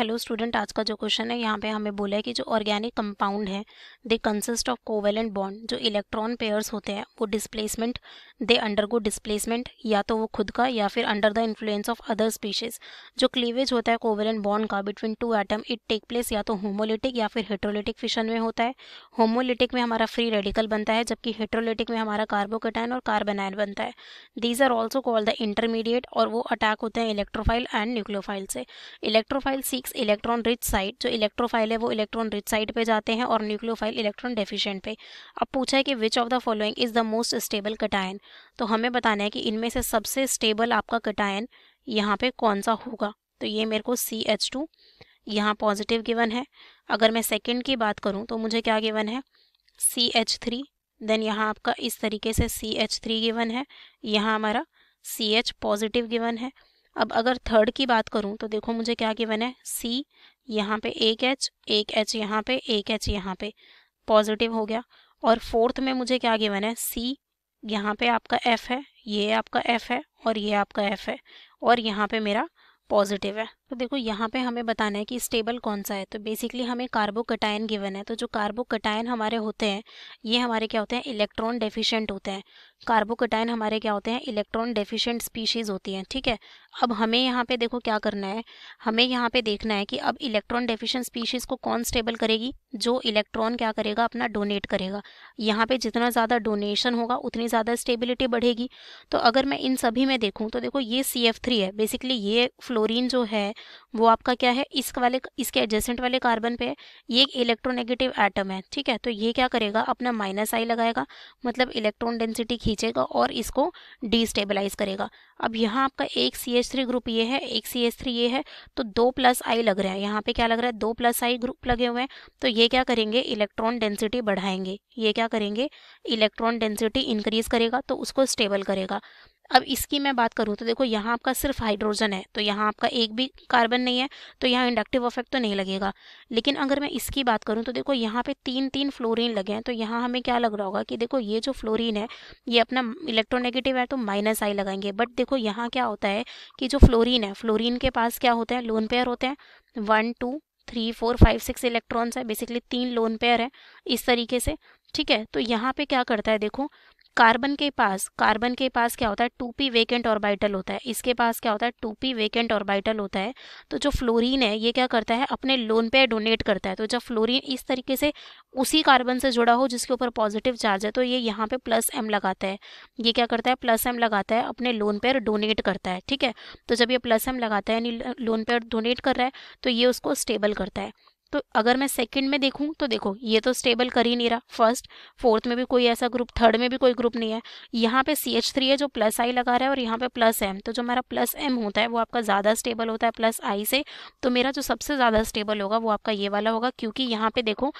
hello student आज का जो क्वेश्चन है यहाँ पे हमें बोला है कि जो ऑर्गेनिक कंपाउंड है they consist of covalent bond जो इलेक्ट्रॉन पेयर्स होते हैं वो डिस्प्लेसमेंट दे अंडरगो डिस्प्लेसमेंट या तो वो खुद का या फिर under the influence of other species जो क्लीवेज होता है कोवेलेंट बॉन्ड का between two atom it take place या तो होमोलिटिक या फिर हेट्रोलिटिक फिशन में होता है होमोलिटिक में हमारा फ्री रेडिकल बनता है जबकि हेट्रोलिटिक में हमारा कार्बोकेटाइन और कार्बेनाइन बनता है these are also called the intermediate और वो अटैक होते हैं इलेक्ट्रोफाइल एंड न्यूक्लियोफाइल से electrophile seeks six electron rich site जो इलेक्ट्रोफाइल है वो इलेक्ट्रॉन रिच साइट पे जाते हैं और न्यूक्लियोफाइल इलेक्ट्रॉन डेफिशिएंट पे अब पूछा है कि which of the following is the most stable cation तो हमें बताना है कि इनमें से सबसे स्टेबल आपका कटायन यहाँ पे कौन सा होगा तो ये मेरे को सी एच टू यहाँ पॉजिटिव गिवन है अगर मैं सेकेंड की बात करूँ तो मुझे क्या गिवन है सी एच थ्री देन यहाँ आपका इस तरीके से सी एच थ्री गिवन है यहाँ हमारा सी एच पॉजिटिव गिवन है अब अगर थर्ड की बात करूँ तो देखो मुझे क्या गिवन है सी यहाँ पे एक एच एक एच यहाँ पे एक एच यहाँ पे पॉजिटिव हो गया और फोर्थ में मुझे क्या गिवन है सी यहाँ पे आपका एफ है ये आपका एफ है और ये आपका एफ है और यहाँ पे मेरा पॉजिटिव है तो देखो यहाँ पे हमें बताना है कि स्टेबल कौन सा है तो बेसिकली हमें कार्बोकटायन गिवन है तो जो कार्बोकटायन हमारे होते हैं ये हमारे क्या होते हैं इलेक्ट्रॉन डेफिशिएंट होते हैं कार्बोकटायन हमारे क्या होते हैं इलेक्ट्रॉन डेफिशिएंट स्पीशीज़ होती हैं ठीक है अब हमें यहाँ पे देखो क्या करना है हमें यहाँ पे देखना है कि अब इलेक्ट्रॉन डेफिशेंट स्पीशीज़ को कौन स्टेबल करेगी जो इलेक्ट्रॉन क्या करेगा अपना डोनेट करेगा यहाँ पे जितना ज़्यादा डोनेशन होगा उतनी ज़्यादा स्टेबिलिटी बढ़ेगी तो अगर मैं इन सभी में देखूँ तो देखो ये सी है बेसिकली ये फ्लोरिन जो है वो आपका क्या है इस वाले इसके एडजेसेंट वाले कार्बन पे है ये एक इलेक्ट्रोनेगेटिव एटम है ठीक है तो ये क्या करेगा अपना माइनस आई लगाएगा मतलब इलेक्ट्रॉन डेंसिटी खींचेगा और इसको डिस्टेबलाइज करेगा अब यहाँ आपका एक सी एच थ्री ग्रुप ये है एक सी एच थ्री ये है तो दो प्लस आई लग रहा है यहाँ पे क्या लग रहा है दो प्लस आई ग्रुप लगे हुए हैं तो ये क्या करेंगे इलेक्ट्रॉन डेंसिटी बढ़ाएंगे ये क्या करेंगे इलेक्ट्रॉन डेंसिटी इंक्रीज करेगा तो उसको स्टेबल करेगा अब इसकी मैं बात करूँ तो देखो यहाँ आपका सिर्फ हाइड्रोजन है तो यहाँ आपका एक भी कार्बन नहीं है तो यहाँ इंडक्टिव इफेक्ट तो नहीं लगेगा लेकिन अगर मैं इसकी बात करूँ तो देखो यहाँ पे तीन तीन फ्लोरीन लगे हैं तो यहाँ हमें क्या लग रहा होगा कि देखो ये जो फ्लोरीन है ये अपना इलेक्ट्रोनेगेटिव है तो माइनस आई लगाएंगे बट देखो यहाँ क्या होता है कि जो फ्लोरीन है फ्लोरीन के पास क्या होता है लोन पेयर होते हैं one two three four five six electrons है बेसिकली तीन लोन पेयर है इस तरीके से ठीक है तो यहाँ पे क्या करता है देखो कार्बन के पास कार्बन के पास क्या होता है टू पी वेकेंट ऑर्बिटल होता है इसके पास क्या होता है टू पी वेकेंट ऑर्बिटल होता है तो जो फ्लोरीन है ये क्या करता है अपने लोन पे डोनेट करता है तो जब फ्लोरीन इस तरीके से उसी कार्बन से जुड़ा हो जिसके ऊपर पॉजिटिव चार्ज है तो ये यहाँ पे प्लस एम लगाता है ये क्या करता है प्लस एम लगाता है अपने लोन पेयर डोनेट करता है ठीक है तो जब ये प्लस एम लगाता है यानी लोन पेयर डोनेट कर रहा है तो ये उसको स्टेबल करता है तो अगर मैं सेकंड में देखूं तो देखो ये तो स्टेबल कर ही नहीं रहा फर्स्ट फोर्थ में भी कोई ऐसा ग्रुप थर्ड में भी कोई ग्रुप नहीं है यहाँ पे सी एच थ्री है जो प्लस आई लगा रहा है और यहाँ पे प्लस एम तो जो मेरा प्लस एम होता है वो आपका ज़्यादा स्टेबल होता है प्लस आई से तो मेरा जो सबसे ज़्यादा स्टेबल होगा वो आपका ये वाला होगा क्योंकि यहाँ पे देखो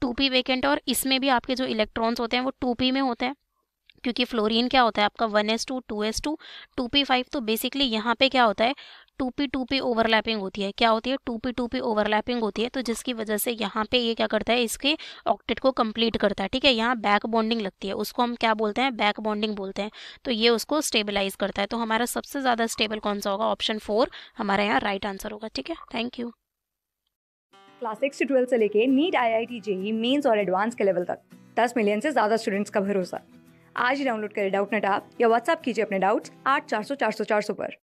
टू पी वेकेंट और इसमें भी आपके जो इलेक्ट्रॉन्स होते हैं वो टू पी में होते हैं क्योंकि फ्लोरीन क्या होता है आपका one S two two S two two P five तो बेसिकली यहाँ पे क्या होता है टू पी टू पे ओवरलैपिंग होती है क्या होती है टू पी टू पे ओवरलैपिंग होती है तो जिसकी वजह से यहाँ पे ये क्या करता है इसके ऑक्टेट को कंप्लीट करता है ठीक है यहाँ बैक बॉन्डिंग लगती है उसको हम क्या बोलते हैं बैक बॉन्डिंग बोलते हैं तो ये उसको स्टेबलाइज करता है तो हमारा सबसे ज़्यादा स्टेबल कौन सा होगा ऑप्शन फोर हमारा यहाँ राइट आंसर होगा ठीक है थैंक यू क्लास सिक्स से ट्वेल्थ से लेके NEET I I T JEE mains और एडवांस के लेवल तक दस मिलियन से ज़्यादा स्टूडेंट्स का भरोसा आज ही डाउनलोड करें डाउट नेट आप या व्हाट्सएप कीजिए अपने डाउट्स आठ चार सौ चार सौ चार सौ पर